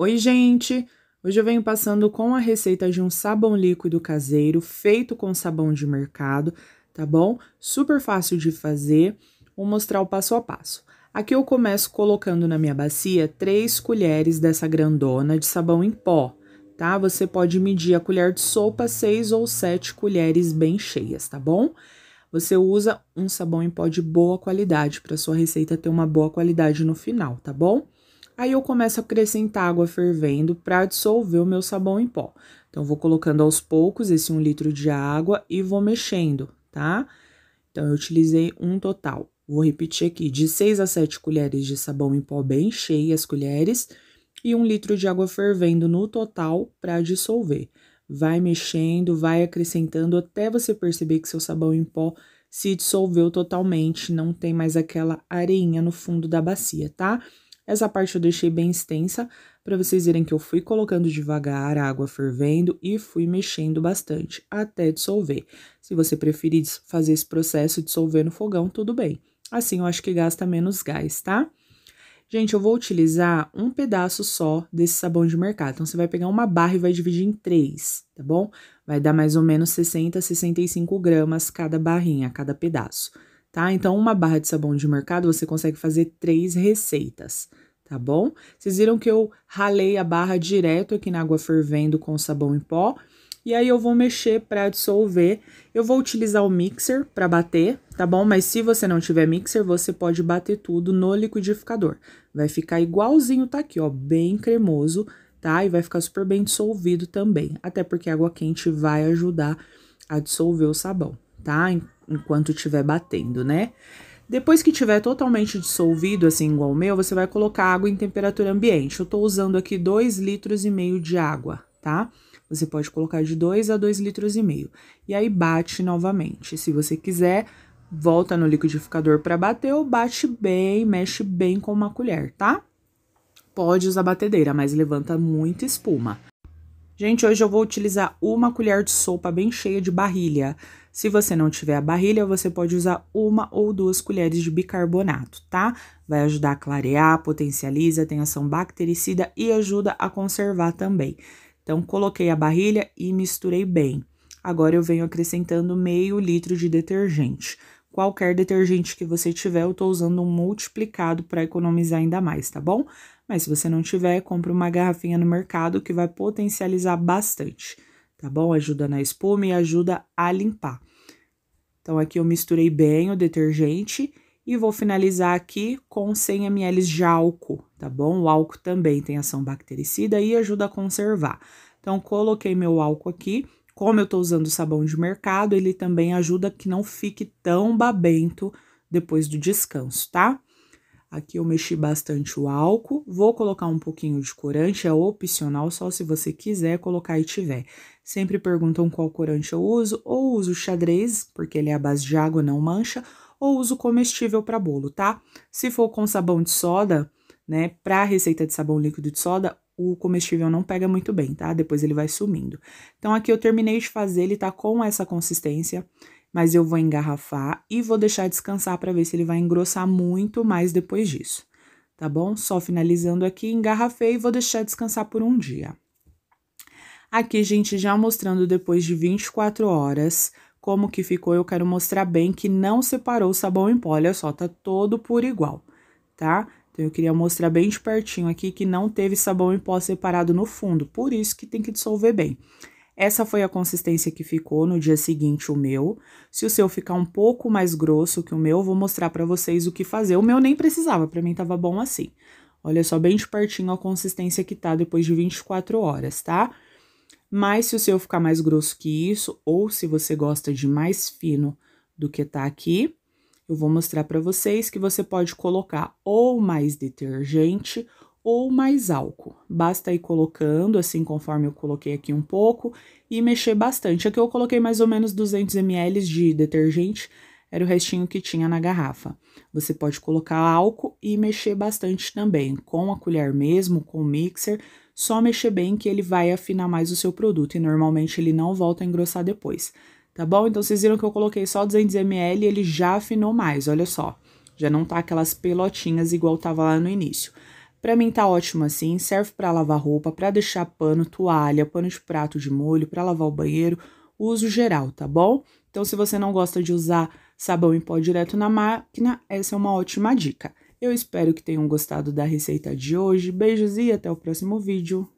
Oi, gente! Hoje eu venho passando com a receita de um sabão líquido caseiro feito com sabão de mercado, tá bom? Super fácil de fazer. Vou mostrar o passo a passo. Aqui eu começo colocando na minha bacia 3 colheres dessa grandona de sabão em pó, tá? Você pode medir a colher de sopa 6 ou 7 colheres bem cheias, tá bom? Você usa um sabão em pó de boa qualidade para sua receita ter uma boa qualidade no final, tá bom? Aí eu começo a acrescentar água fervendo para dissolver o meu sabão em pó. Então, vou colocando aos poucos esse um litro de água e vou mexendo, tá? Então, eu utilizei um total. Vou repetir aqui, de 6 a 7 colheres de sabão em pó bem cheias, colheres, e um litro de água fervendo no total para dissolver. Vai mexendo, vai acrescentando até você perceber que seu sabão em pó se dissolveu totalmente, não tem mais aquela areinha no fundo da bacia, tá? Essa parte eu deixei bem extensa para vocês verem que eu fui colocando devagar a água fervendo e fui mexendo bastante até dissolver. Se você preferir fazer esse processo dissolver no fogão, tudo bem. Assim eu acho que gasta menos gás, tá? Gente, eu vou utilizar um pedaço só desse sabão de mercado. Então, você vai pegar uma barra e vai dividir em três, tá bom? Vai dar mais ou menos 60, 65 gramas cada barrinha, cada pedaço tá? Então, uma barra de sabão de mercado você consegue fazer três receitas, tá bom? Vocês viram que eu ralei a barra direto aqui na água fervendo com sabão em pó. E aí eu vou mexer para dissolver. Eu vou utilizar o mixer para bater, tá bom? Mas se você não tiver mixer, você pode bater tudo no liquidificador. Vai ficar igualzinho tá aqui, ó, bem cremoso, tá? E vai ficar super bem dissolvido também. Até porque a água quente vai ajudar a dissolver o sabão, tá? enquanto estiver batendo, né? Depois que tiver totalmente dissolvido, assim igual o meu, você vai colocar água em temperatura ambiente. Eu estou usando aqui 2 litros e meio de água, tá? Você pode colocar de 2 a 2 litros e meio. E aí bate novamente. Se você quiser, volta no liquidificador para bater ou bate bem, mexe bem com uma colher, tá? Pode usar batedeira, mas levanta muita espuma. Gente, hoje eu vou utilizar uma colher de sopa bem cheia de barrilha. Se você não tiver a barrilha, você pode usar uma ou duas colheres de bicarbonato, tá? Vai ajudar a clarear, potencializa, tem ação bactericida e ajuda a conservar também. Então, coloquei a barrilha e misturei bem. Agora eu venho acrescentando meio litro de detergente. Qualquer detergente que você tiver, eu estou usando um multiplicado para economizar ainda mais, tá bom? Mas se você não tiver, compre uma garrafinha no mercado que vai potencializar bastante, tá bom? Ajuda na espuma e ajuda a limpar. Então aqui eu misturei bem o detergente e vou finalizar aqui com 100 ml de álcool, tá bom? O álcool também tem ação bactericida e ajuda a conservar. Então coloquei meu álcool aqui. Como eu estou usando sabão de mercado, ele também ajuda que não fique tão babento depois do descanso, tá? Aqui eu mexi bastante o álcool, vou colocar um pouquinho de corante, é opcional, só se você quiser colocar e tiver. Sempre perguntam qual corante eu uso, ou uso xadrez, porque ele é a base de água, não mancha, ou uso comestível para bolo, tá? Se for com sabão de soda, né, para receita de sabão líquido de soda, o comestível não pega muito bem, tá? Depois ele vai sumindo. Então, aqui eu terminei de fazer, ele tá com essa consistência mas eu vou engarrafar e vou deixar descansar para ver se ele vai engrossar muito mais depois disso, tá bom? Só finalizando aqui, engarrafei e vou deixar descansar por um dia. Aqui, gente, já mostrando depois de 24 horas como que ficou, eu quero mostrar bem que não separou o sabão em pó, olha só, tá todo por igual, tá? Então, eu queria mostrar bem de pertinho aqui que não teve sabão em pó separado no fundo, por isso que tem que dissolver bem. Essa foi a consistência que ficou no dia seguinte o meu. Se o seu ficar um pouco mais grosso que o meu, vou mostrar para vocês o que fazer. O meu nem precisava, para mim tava bom assim. Olha só bem de pertinho a consistência que tá depois de 24 horas, tá? Mas se o seu ficar mais grosso que isso, ou se você gosta de mais fino do que tá aqui, eu vou mostrar para vocês que você pode colocar ou mais detergente ou mais álcool. Basta ir colocando, assim conforme eu coloquei aqui um pouco, e mexer bastante. Aqui eu coloquei mais ou menos 200 ml de detergente, era o restinho que tinha na garrafa. Você pode colocar álcool e mexer bastante também, com a colher mesmo, com o mixer, só mexer bem que ele vai afinar mais o seu produto e normalmente ele não volta a engrossar depois. Tá bom? Então vocês viram que eu coloquei só 200 ml e ele já afinou mais, olha só. Já não tá aquelas pelotinhas igual tava lá no início. Para mim tá ótimo assim, serve para lavar roupa, para deixar pano, toalha, pano de prato de molho, para lavar o banheiro, uso geral, tá bom? Então se você não gosta de usar sabão em pó direto na máquina, essa é uma ótima dica. Eu espero que tenham gostado da receita de hoje. Beijos e até o próximo vídeo.